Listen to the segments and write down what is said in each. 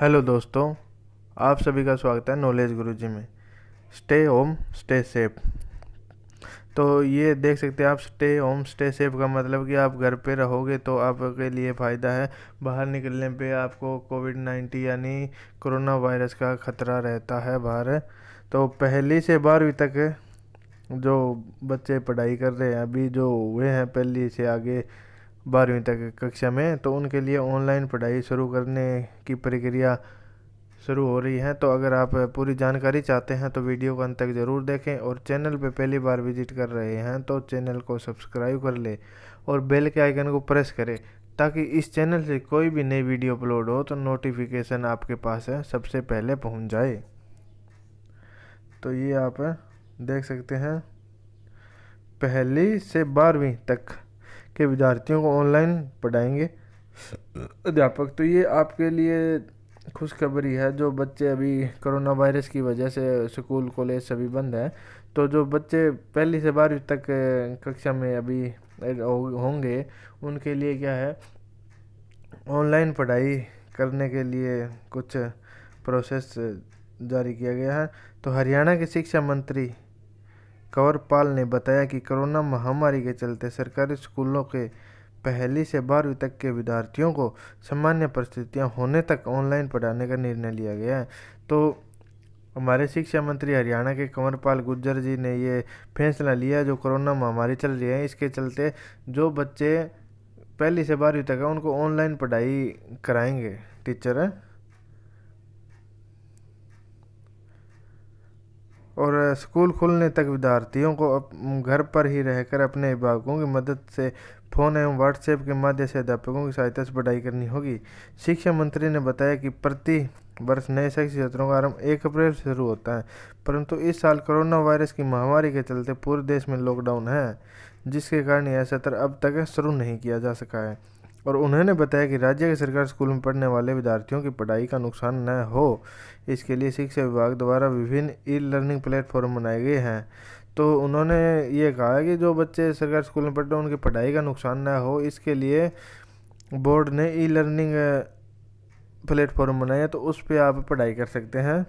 hello दोस्तों आप सभी का स्वागत है नॉलेज गुरुजी में स्टे होम स्टे सेफ तो ये देख सकते हैं आप स्टे होम स्टे सेफ का मतलब कि आप घर पे रहोगे तो आपके लिए फ़ायदा है बाहर निकलने पे आपको कोविड नाइन्टीन यानी कोरोना वायरस का खतरा रहता है बाहर तो पहली से बारहवीं तक जो बच्चे पढ़ाई कर रहे हैं अभी जो हुए हैं पहली से आगे बारहवीं तक कक्षा में तो उनके लिए ऑनलाइन पढ़ाई शुरू करने की प्रक्रिया शुरू हो रही है तो अगर आप पूरी जानकारी चाहते हैं तो वीडियो को अंत तक ज़रूर देखें और चैनल पर पहली बार विजिट कर रहे हैं तो चैनल को सब्सक्राइब कर ले और बेल के आइकन को प्रेस करें ताकि इस चैनल से कोई भी नई वीडियो अपलोड हो तो नोटिफिकेशन आपके पास है सबसे पहले पहुंच जाए तो ये आप देख सकते हैं पहली से बारहवीं तक के विद्यार्थियों को ऑनलाइन पढ़ाएंगे अध्यापक तो ये आपके लिए खुशखबरी है जो बच्चे अभी कोरोना वायरस की वजह से स्कूल कॉलेज सभी बंद हैं तो जो बच्चे पहली से बारहवीं तक कक्षा में अभी होंगे उनके लिए क्या है ऑनलाइन पढ़ाई करने के लिए कुछ प्रोसेस जारी किया गया है तो हरियाणा के शिक्षा मंत्री कंवरपाल ने बताया कि कोरोना महामारी के चलते सरकारी स्कूलों के पहली से बारहवीं तक के विद्यार्थियों को सामान्य परिस्थितियां होने तक ऑनलाइन पढ़ाने का निर्णय लिया गया है तो हमारे शिक्षा मंत्री हरियाणा के कंवरपाल गुर्जर जी ने ये फैसला लिया जो कोरोना महामारी चल रही है इसके चलते जो बच्चे पहली से बारहवीं तक है उनको ऑनलाइन पढ़ाई कराएंगे टीचर है और स्कूल खुलने तक विद्यार्थियों को घर पर ही रहकर अपने अभिभावकों की मदद से फ़ोन एवं व्हाट्सएप के माध्यम से अध्यापकों की सहायता से पढ़ाई करनी होगी शिक्षा मंत्री ने बताया कि प्रति वर्ष नए शैक्षिक सत्रों का आरंभ एक अप्रैल से शुरू होता है परंतु इस साल कोरोना वायरस की महामारी के चलते पूरे देश में लॉकडाउन है जिसके कारण यह सत्र अब तक शुरू नहीं किया जा सका है और उन्होंने बताया कि राज्य के सरकारी स्कूल में पढ़ने वाले विद्यार्थियों की पढ़ाई का नुकसान न हो इसके लिए शिक्षा विभाग द्वारा विभिन्न ई लर्निंग प्लेटफॉर्म बनाए गए हैं तो उन्होंने ये कहा कि जो बच्चे सरकारी स्कूल में पढ़ रहे हैं उनकी पढ़ाई का नुकसान ना हो इसके लिए बोर्ड ने ई लर्निंग प्लेटफॉर्म बनाया तो उस पर आप पढ़ाई कर सकते हैं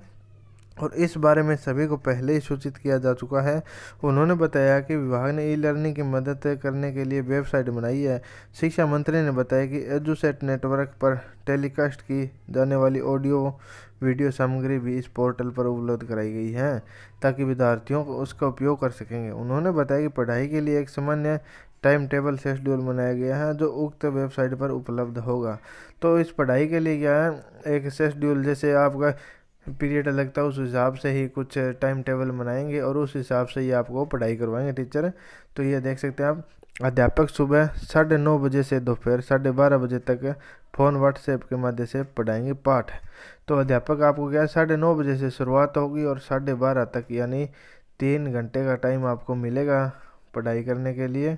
और इस बारे में सभी को पहले ही सूचित किया जा चुका है उन्होंने बताया कि विभाग ने ई लर्निंग की मदद करने के लिए वेबसाइट बनाई है शिक्षा मंत्री ने बताया कि एजुसेट नेटवर्क पर टेलीकास्ट की जाने वाली ऑडियो वीडियो सामग्री भी इस पोर्टल पर उपलब्ध कराई गई है ताकि विद्यार्थियों को उसका उपयोग कर सकेंगे उन्होंने बताया कि पढ़ाई के लिए एक सामान्य टाइम टेबल शेड्यूल बनाया गया है जो उक्त वेबसाइट पर उपलब्ध होगा तो इस पढ़ाई के लिए क्या है एक शेड्यूल जैसे आपका पीरियड अलग था उस हिसाब से ही कुछ टाइम टेबल बनाएंगे और उस हिसाब से ही आपको पढ़ाई करवाएंगे टीचर तो ये देख सकते हैं आप अध्यापक सुबह साढ़े नौ बजे से दोपहर साढ़े बारह बजे तक फ़ोन व्हाट्सएप के माध्यम से पढ़ाएंगे पाठ तो अध्यापक आपको क्या है साढ़े नौ बजे से शुरुआत होगी और साढ़े बारह तक यानी तीन घंटे का टाइम आपको मिलेगा पढ़ाई करने के लिए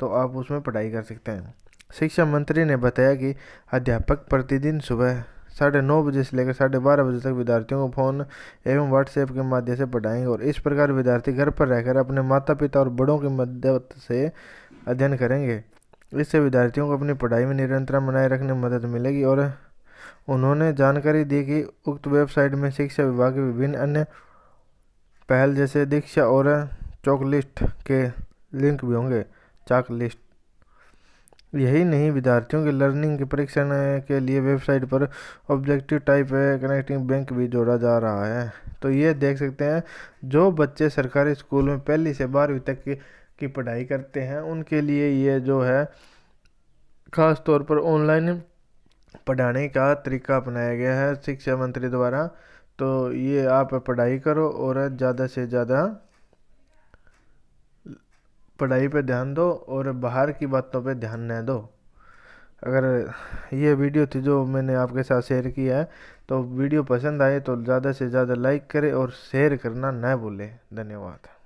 तो आप उसमें पढ़ाई कर सकते हैं शिक्षा मंत्री ने बताया कि अध्यापक प्रतिदिन सुबह साढ़े नौ बजे से लेकर साढ़े बारह बजे तक विद्यार्थियों को फ़ोन एवं व्हाट्सएप के माध्यम से पढ़ाएंगे और इस प्रकार विद्यार्थी घर पर रहकर अपने माता पिता और बड़ों की मदद से अध्ययन करेंगे इससे विद्यार्थियों को अपनी पढ़ाई में निरंतर बनाए रखने में मदद मिलेगी और उन्होंने जानकारी दी कि उक्त वेबसाइट में शिक्षा विभाग के विभिन्न अन्य पहल जैसे दीक्षा और चॉकलिस्ट के लिंक भी होंगे चॉकलिस्ट यही नहीं विद्यार्थियों के लर्निंग के परीक्षण के लिए वेबसाइट पर ऑब्जेक्टिव टाइप कनेक्टिंग बैंक भी जोड़ा जा रहा है तो ये देख सकते हैं जो बच्चे सरकारी स्कूल में पहली से बारहवीं तक की, की पढ़ाई करते हैं उनके लिए ये जो है ख़ास तौर पर ऑनलाइन पढ़ाने का तरीका अपनाया गया है शिक्षा मंत्री द्वारा तो ये आप पढ़ाई करो और ज़्यादा से ज़्यादा पढ़ाई पे ध्यान दो और बाहर की बातों पे ध्यान न दो अगर ये वीडियो थी जो मैंने आपके साथ शेयर किया है तो वीडियो पसंद आए तो ज़्यादा से ज़्यादा लाइक करें और शेयर करना न भूलें धन्यवाद